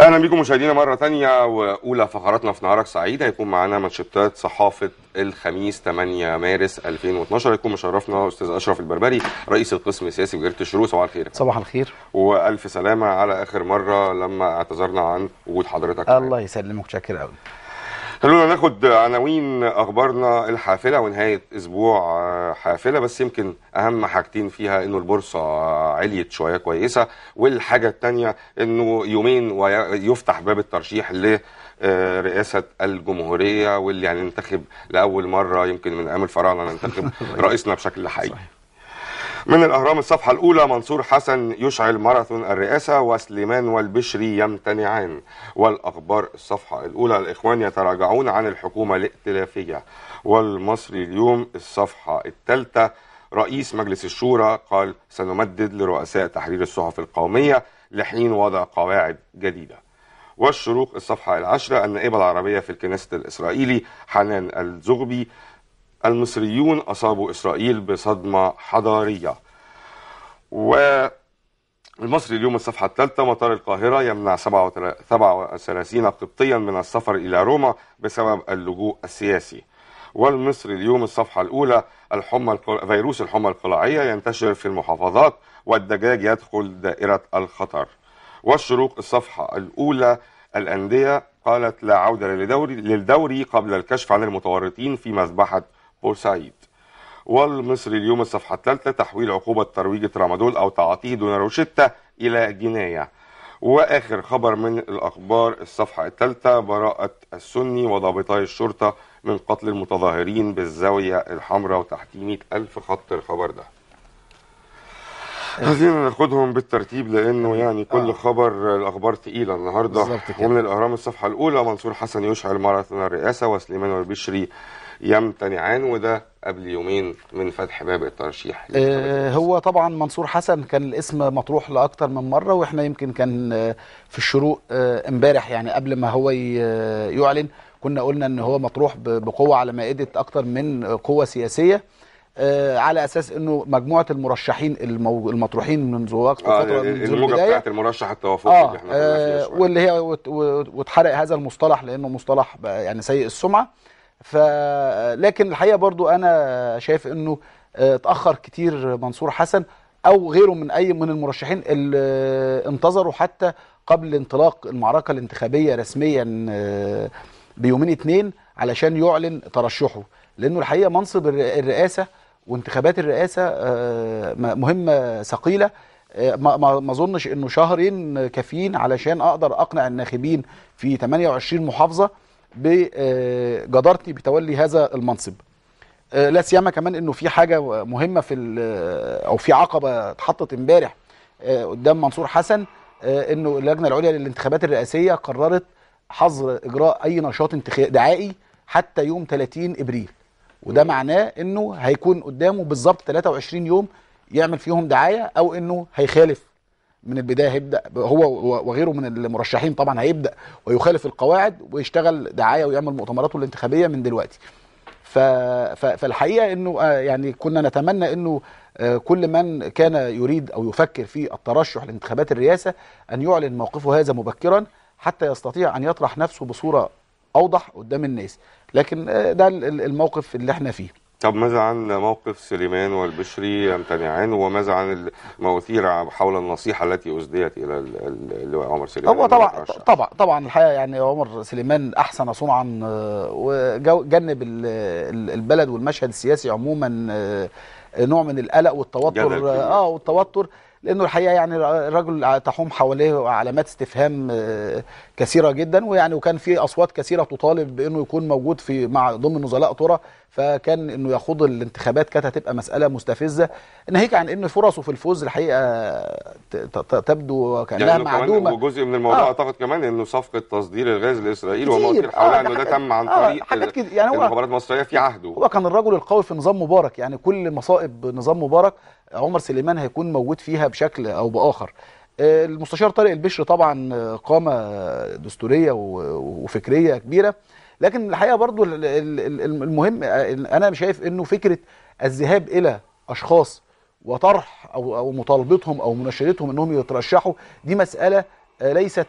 اهلا بيكم مشاهدينا مره تانية واولى فقراتنا في نهارك سعيد هيكون معانا منشطات صحافه الخميس 8 مارس 2012 هيكون مشرفنا استاذ اشرف البربري رئيس القسم السياسي بجريده الشروق صباح الخير صباح الخير والف سلامه على اخر مره لما اعتذرنا عن وجود حضرتك الله يسلمك شاكر قوي خلونا ناخد عناوين اخبارنا الحافله ونهايه اسبوع آه، حافله بس يمكن اهم حاجتين فيها انه البورصه عليت شويه كويسه والحاجه الثانيه انه يومين ويفتح باب الترشيح لرئاسه آه، الجمهوريه واللي هننتخب لاول مره يمكن من ايام الفراعنه ننتخب رئيسنا بشكل حقيقي من الأهرام الصفحة الأولى منصور حسن يشعل ماراثون الرئاسة وسليمان والبشري يمتنعان والأخبار الصفحة الأولى الإخوان يتراجعون عن الحكومة الائتلافية والمصري اليوم الصفحة الثالثة رئيس مجلس الشورى قال سنمدد لرؤساء تحرير الصحف القومية لحين وضع قواعد جديدة والشروق الصفحة العشرة النائبة العربية في الكنيست الإسرائيلي حنان الزغبي المصريون أصابوا إسرائيل بصدمة حضارية والمصري اليوم الصفحة الثالثة مطار القاهرة يمنع 37 قبطيا من السفر إلى روما بسبب اللجوء السياسي والمصري اليوم الصفحة الأولى الحمى القل... فيروس الحمى القلاعية ينتشر في المحافظات والدجاج يدخل دائرة الخطر والشروق الصفحة الأولى الأندية قالت لا عودة للدوري, للدوري قبل الكشف عن المتورطين في مذبحة بورسعيد والمصري اليوم الصفحة الثالثة تحويل عقوبة ترويج ترامادول أو تعاطيه دون روشتة إلى جناية وآخر خبر من الأخبار الصفحة الثالثة براءة السني وضابطي الشرطة من قتل المتظاهرين بالزاوية الحمراء وتحتيمية ألف خط الخبر ده إيه. خلينا ناخدهم بالترتيب لانه إيه. يعني كل آه. خبر الاخبار ثقيله النهارده ومن الاهرام الصفحه الاولى منصور حسن يشعل ماراثون الرئاسه وسليمان البشري يمتنعان وده قبل يومين من فتح باب الترشيح آه، هو طبعا منصور حسن كان الاسم مطروح لاكثر من مره واحنا يمكن كان آه، في الشروق آه، امبارح يعني قبل ما هو يعلن كنا قلنا ان هو مطروح بقوه على مائده اكثر من قوه سياسيه على اساس انه مجموعه المرشحين المطروحين منذ وقت آه فتره الموجه بتاعت المرشح التوافقي آه اللي احنا آه واللي هي واتحرق هذا المصطلح لانه مصطلح يعني سيء السمعه ف لكن الحقيقه برضو انا شايف انه آه، اتاخر كتير منصور حسن او غيره من اي من المرشحين اللي انتظروا حتى قبل انطلاق المعركه الانتخابيه رسميا آه، بيومين اتنين علشان يعلن ترشحه لانه الحقيقه منصب الرئاسه وانتخابات الرئاسه آه، مهمه ثقيله ما اظنش انه شهرين كافيين علشان اقدر اقنع الناخبين في 28 محافظه بجدارتي بتولي هذا المنصب آه، لا سيما كمان انه في حاجه مهمه في آه، او في عقبه اتحطت امبارح آه، قدام منصور حسن انه اللجنه العليا للانتخابات الرئاسيه قررت حظر اجراء اي نشاط دعائي حتى يوم 30 ابريل وده معناه انه هيكون قدامه بالظبط 23 يوم يعمل فيهم دعايه او انه هيخالف من البدايه هيبدا هو وغيره من المرشحين طبعا هيبدا ويخالف القواعد ويشتغل دعايه ويعمل مؤتمراته الانتخابيه من دلوقتي ف... فالحقيقه انه آه، يعني كنا نتمنى انه آه، كل من كان يريد او يفكر في الترشح لانتخابات الرئاسه ان يعلن موقفه هذا مبكرا حتى يستطيع ان يطرح نفسه بصوره اوضح قدام الناس لكن آه، ده الموقف اللي احنا فيه طب ماذا عن موقف سليمان والبشري يمتنعان وماذا عن المواثير حول النصيحه التي اسديت الى اللواء عمر سليمان هو طبعا طبعا طبعا الحقيقه يعني عمر سليمان احسن صنعا آه، وجنب البلد والمشهد السياسي عموما آه، نوع من القلق والتوتر اه والتوتر لانه الحقيقه يعني الرجل تحوم حواليه علامات استفهام آه، كثيره جدا ويعني وكان في اصوات كثيره تطالب بانه يكون موجود في مع ضمن نزلاء طره فكان انه يخوض الانتخابات كانت هتبقى مساله مستفزه ناهيك عن ان فرصه في الفوز الحقيقه تبدو كانها يعني معدومه وجزء من الموضوع آه. اعتقد كمان انه صفقه تصدير الغاز لاسرائيل وما اطير حولها آه، انه ده تم عن آه، طريق آه كده يعني المخابرات المصريه في عهده هو كان الرجل القوي في نظام مبارك يعني كل مصائب نظام مبارك عمر سليمان هيكون موجود فيها بشكل او باخر آه، المستشار طارق البشر طبعا آه، قامه دستوريه وفكريه كبيره لكن الحقيقه برضو المهم آه، انا شايف انه فكره الذهاب الى اشخاص وطرح او او مطالبتهم او مناشدتهم انهم يترشحوا دي مساله ليست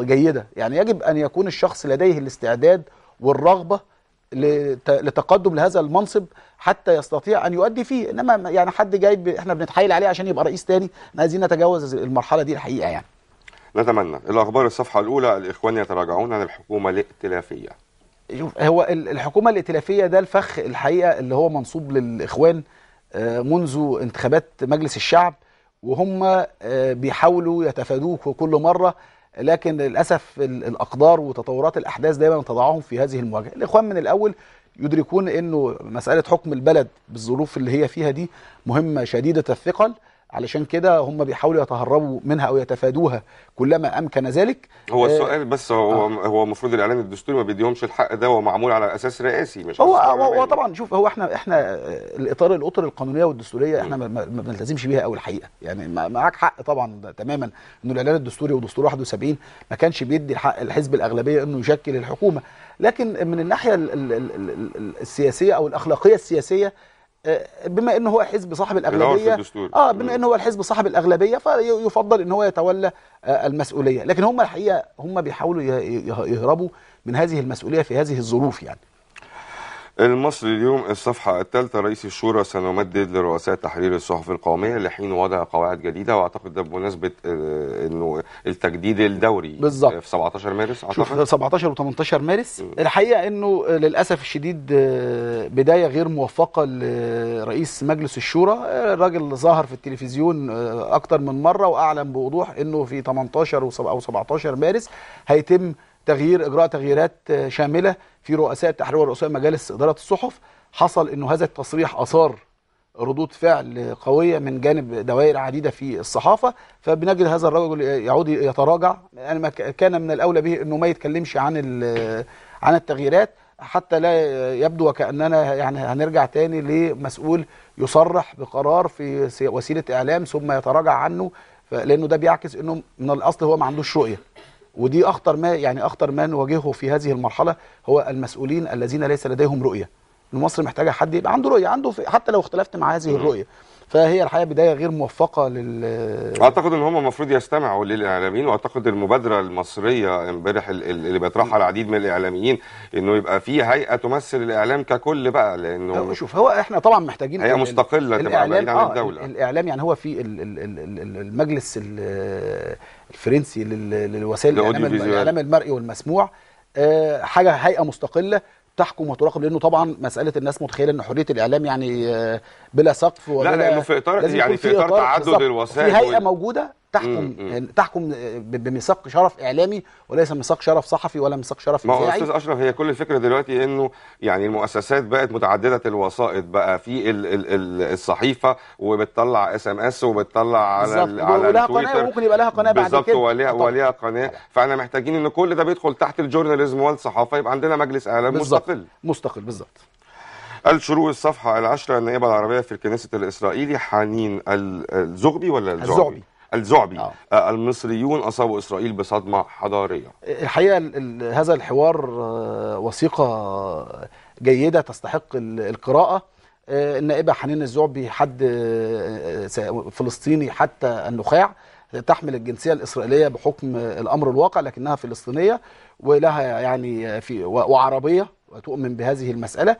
جيده يعني يجب ان يكون الشخص لديه الاستعداد والرغبه لتقدم لهذا المنصب حتى يستطيع ان يؤدي فيه انما يعني حد جايب احنا بنتحايل عليه عشان يبقى رئيس تاني احنا عايزين نتجاوز المرحله دي الحقيقه يعني نتمنى الاخبار الصفحه الاولى الاخوان يتراجعون عن الحكومه الائتلافيه شوف هو الحكومه الائتلافيه ده الفخ الحقيقه اللي هو منصوب للاخوان آه، منذ انتخابات مجلس الشعب وهم آه، بيحاولوا يتفادوه في كل مره لكن للاسف الاقدار وتطورات الاحداث دايما تضعهم في هذه المواجهه الاخوان من الاول يدركون انه مساله حكم البلد بالظروف اللي هي فيها دي مهمه شديده الثقل علشان كده هم بيحاولوا يتهربوا منها او يتفادوها كلما امكن ذلك هو آه، السؤال بس هو آه. هو المفروض الاعلان الدستوري ما بيديهمش الحق ده ومعمول على اساس رئاسي مش هو هو طبعا شوف هو احنا احنا الاطار الاطر القانونيه والدستوريه احنا ما بنلتزمش بيها قوي الحقيقه يعني معاك حق طبعا تماما انه الاعلان الدستوري ودستور 71 ما كانش بيدي الحق الحزب الاغلبيه انه يشكل الحكومه لكن من الناحيه السياسيه او الاخلاقيه السياسيه آه، بما ان هو حزب صاحب الاغلبيه اه بما ان هو الحزب صاحب الاغلبيه فيفضل ان هو يتولى آه، المسؤوليه لكن هم الحقيقه هم بيحاولوا يهربوا من هذه المسؤوليه في هذه الظروف يعني المصري اليوم الصفحة الثالثة رئيس الشورى سنمدد لرؤساء تحرير الصحف القومية لحين وضع قواعد جديدة وأعتقد ده بمناسبة آه، إنه التجديد الدوري بالظبط في 17 مارس أعتقد 17 و18 مارس م. الحقيقة إنه للأسف الشديد آه، بداية غير موفقة لرئيس مجلس الشورى الراجل ظهر في التلفزيون آه، أكثر من مرة وأعلن بوضوح إنه في 18 أو 17 مارس هيتم تغيير اجراء تغييرات آه، شامله في رؤساء التحرير ورؤساء مجالس اداره الصحف حصل انه هذا التصريح اثار ردود فعل قويه من جانب دوائر عديده في الصحافه فبنجد هذا الرجل يعود يتراجع يعني كان من الاولى به انه ما يتكلمش عن عن التغييرات حتى لا يبدو وكاننا يعني هنرجع تاني لمسؤول يصرح بقرار في وسيله اعلام ثم يتراجع عنه لانه ده بيعكس انه من الاصل هو ما عندوش رؤيه ودي اخطر ما يعني اخطر ما نواجهه في هذه المرحله هو المسؤولين الذين ليس لديهم رؤيه مصر محتاجه حد يبقى عنده رؤيه عنده حتى لو اختلفت مع هذه الرؤيه فهي الحقيقه بدايه غير موفقه لل اعتقد ان هم المفروض يستمعوا للاعلاميين واعتقد المبادره المصريه امبارح اللي بيطرحها العديد من الاعلاميين انه يبقى في هيئه تمثل الاعلام ككل بقى لانه شوف هو احنا طبعا محتاجين هيئه مستقله تبقى بعيده عن آه، الدوله آه الاعلام يعني هو في المجلس الفرنسي للوسائل الاعلام المرئي والمسموع آه، حاجه هيئه مستقله تحكم وتراقب لانه طبعا مساله الناس متخيله ان حريه الاعلام يعني آه، بلا سقف ولا لا لانه في اطار يعني في اطار تعدد الوسائل في هيئه موجوده تحكم مم. يعني تحكم آه، بميثاق شرف اعلامي وليس ميثاق شرف صحفي ولا ميثاق شرف اذاعي ما استاذ اشرف هي كل الفكره دلوقتي انه يعني المؤسسات بقت متعدده الوسائط بقى في ال ال ال الصحيفه وبتطلع اس ام اس وبتطلع على ال على ولها قناه وممكن يبقى لها قناه بعد كده بالظبط وليها وليها قناه فاحنا محتاجين ان كل ده بيدخل تحت الجورناليزم والصحافه يبقى عندنا مجلس اعلام مستقل مستقل بالظبط قال شروق الصفحة العشرة النائبة العربية في الكنيسة الإسرائيلي حنين الزغبي ولا الزعبي؟ الزعبي الزعبي أوه. آه، المصريون أصابوا إسرائيل بصدمة حضارية إيه، الحقيقة هذا الحوار آه، وثيقة جيدة تستحق القراءة آه، النائبة حنين الزعبي حد فلسطيني حتى النخاع تحمل الجنسيه الاسرائيليه بحكم الامر الواقع لكنها فلسطينيه ولها يعني في وعربيه وتؤمن بهذه المساله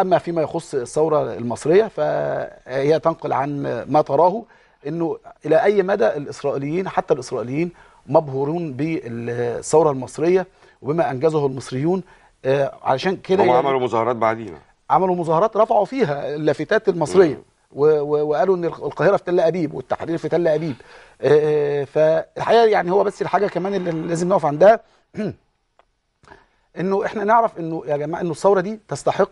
اما فيما يخص الثوره المصريه فهي تنقل عن ما تراه انه الى اي مدى الاسرائيليين حتى الاسرائيليين مبهورون بالثوره المصريه وبما انجزه المصريون آه، علشان كده هم يعني عملوا مظاهرات بعدين عملوا مظاهرات رفعوا فيها اللافتات المصريه وقالوا ان القاهره في تل ابيب والتحرير في تل ابيب آه، آه، فالحقيقه يعني هو بس الحاجه كمان اللي لازم نقف عندها انه احنا نعرف انه يا جماعه انه الثوره دي تستحق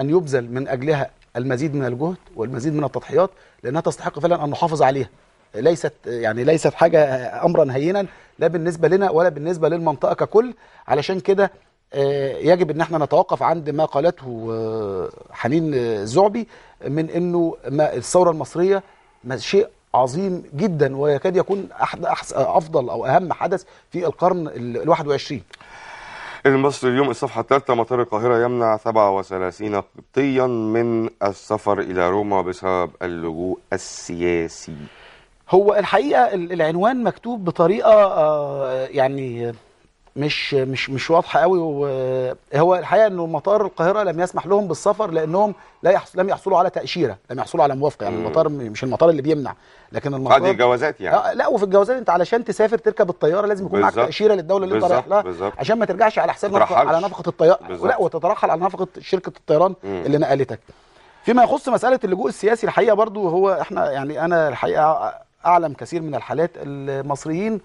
ان يبذل من اجلها المزيد من الجهد والمزيد من التضحيات لانها تستحق فعلا ان نحافظ عليها ليست يعني ليست حاجه آه، امرا هينا لا بالنسبه لنا ولا بالنسبه للمنطقه ككل علشان كده آه، يجب ان احنا نتوقف عند ما قالته آه، حنين الزعبي من انه ما الثوره المصريه شيء عظيم جدا ويكاد يكون احد افضل او اهم حدث في القرن ال 21 المصري اليوم الصفحة الثالثة مطار القاهرة يمنع 37 قبطيا من السفر إلى روما بسبب اللجوء السياسي هو الحقيقة العنوان مكتوب بطريقة آه، يعني مش مش مش واضحه قوي وهو الحقيقه انه مطار القاهره لم يسمح لهم بالسفر لانهم لا يحص... لم يحصلوا على تاشيره لم يحصلوا على موافقه يعني المطار مش المطار اللي بيمنع لكن المطار هذه الجوازات يعني لا, آه، لا وفي الجوازات انت علشان تسافر تركب الطياره لازم يكون معاك تاشيره للدوله اللي انت رايح لها عشان ما ترجعش على حساب نفق... على نفقه الطياره لا وتترحل على نفقه شركه الطيران مم. اللي نقلتك فيما يخص مساله اللجوء السياسي الحقيقه برضو هو احنا يعني انا الحقيقه اعلم كثير من الحالات المصريين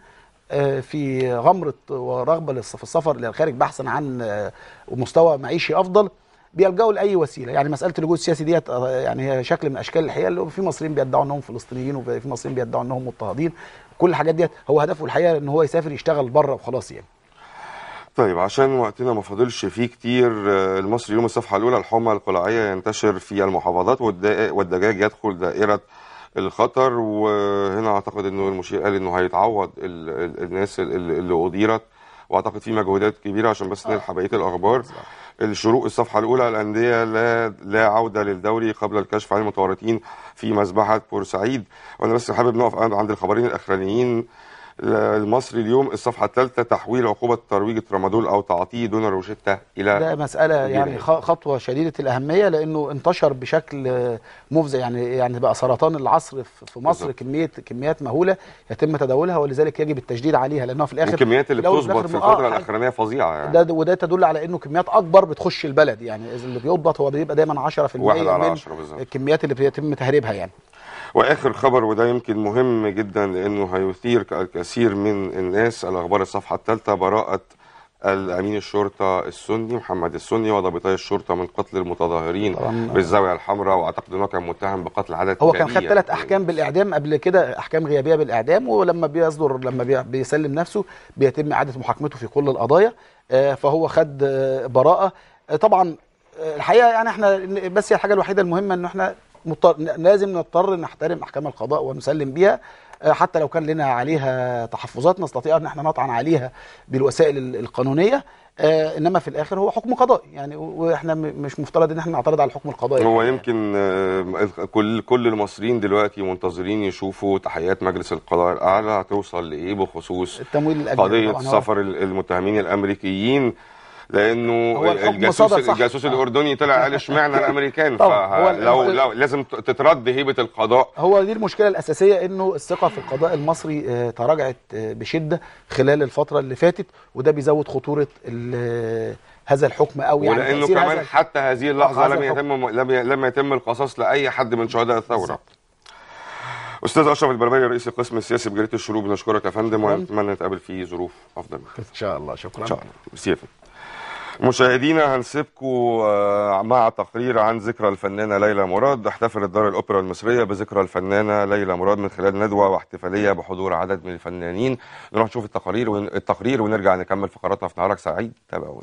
آه، في غمرة ورغبة في السفر للخارج بحثا عن آه، مستوى معيشي أفضل بيلجأوا لأي وسيلة يعني مسألة اللجوء السياسي ديت آه، يعني هي شكل من أشكال الحقيقة اللي في مصريين بيدعوا أنهم فلسطينيين وفي مصريين بيدعوا أنهم مضطهدين كل الحاجات ديت هو هدفه الحقيقة أن هو يسافر يشتغل بره وخلاص يعني طيب عشان وقتنا ما فاضلش فيه كتير المصري يوم الصفحة الأولى الحمى القلاعية ينتشر في المحافظات والدجاج يدخل دائرة الخطر وهنا اعتقد انه المشير قال انه هيتعوض الناس اللي اديرت واعتقد في مجهودات كبيره عشان بس نلحق بقيه الاخبار الشروق الصفحه الاولى الانديه لا لا عوده للدوري قبل الكشف عن المتورطين في مذبحه بورسعيد وانا بس حابب نقف عند الخبرين الاخرانيين المصري اليوم الصفحه الثالثه تحويل عقوبه ترويج الترامادول او تعطيه دون روشته الى ده مساله يعني خطوه شديده الاهميه لانه انتشر بشكل مفزع يعني يعني بقى سرطان العصر في مصر بالزبط. كميه كميات مهوله يتم تداولها ولذلك يجب التشديد عليها لأنه في الاخر الكميات اللي بتظبط في الفتره آه، الاخرانيه فظيعه يعني. ده وده تدل على انه كميات اكبر بتخش البلد يعني اللي بيضبط هو بيبقى دايما 10% من الكميات اللي بيتم تهريبها يعني واخر خبر وده يمكن مهم جدا لانه هيثير الكثير من الناس الاخبار الصفحه الثالثه براءه الامين الشرطه السني محمد السني وضابطي الشرطه من قتل المتظاهرين بالزاويه الحمراء واعتقد انه كان متهم بقتل عدد هو كان خد ثلاث احكام بالاعدام قبل كده احكام غيابيه بالاعدام ولما بيصدر لما بيسلم نفسه بيتم اعاده محاكمته في كل القضايا آه، فهو خد آه، براءه آه، طبعا الحقيقه يعني احنا بس هي الحاجه الوحيده المهمه ان احنا مضطر لازم نضطر نحترم احكام القضاء ونسلم بيها آه، حتى لو كان لنا عليها تحفظات نستطيع ان احنا نطعن عليها بالوسائل القانونيه آه، انما في الاخر هو حكم قضائي يعني واحنا مش مفترض ان احنا نعترض على الحكم القضائي هو يمكن آه، كل كل المصريين دلوقتي منتظرين يشوفوا تحقيقات مجلس القضاء الاعلى هتوصل لايه بخصوص التمويل قضيه سفر المتهمين الامريكيين لانه الجاسوس الجاسوس الاردني طلع قال اشمعنى الامريكان فلو لو لازم تترد هيبه القضاء هو دي المشكله الاساسيه انه الثقه في القضاء المصري آه، تراجعت آه، بشده خلال الفتره اللي فاتت وده بيزود خطوره آه، هذا الحكم او يعني ولانه كمان حتى هذه اللحظه لم يتم لم لم يتم القصاص لاي حد من شهداء الثوره استاذ اشرف البربري رئيس القسم السياسي بجريده الشروق بنشكرك يا فندم ونتمنى نتقابل في ظروف افضل ان شاء الله شكرا ان شاء الله مشاهدينا هنسيبكم آه، مع تقرير عن ذكرى الفنانة ليلى مراد احتفلت دار الأوبرا المصرية بذكرى الفنانة ليلى مراد من خلال ندوة واحتفالية بحضور عدد من الفنانين نروح نشوف التقارير التقرير ونرجع نكمل فقراتنا في نهارك سعيد تابعونا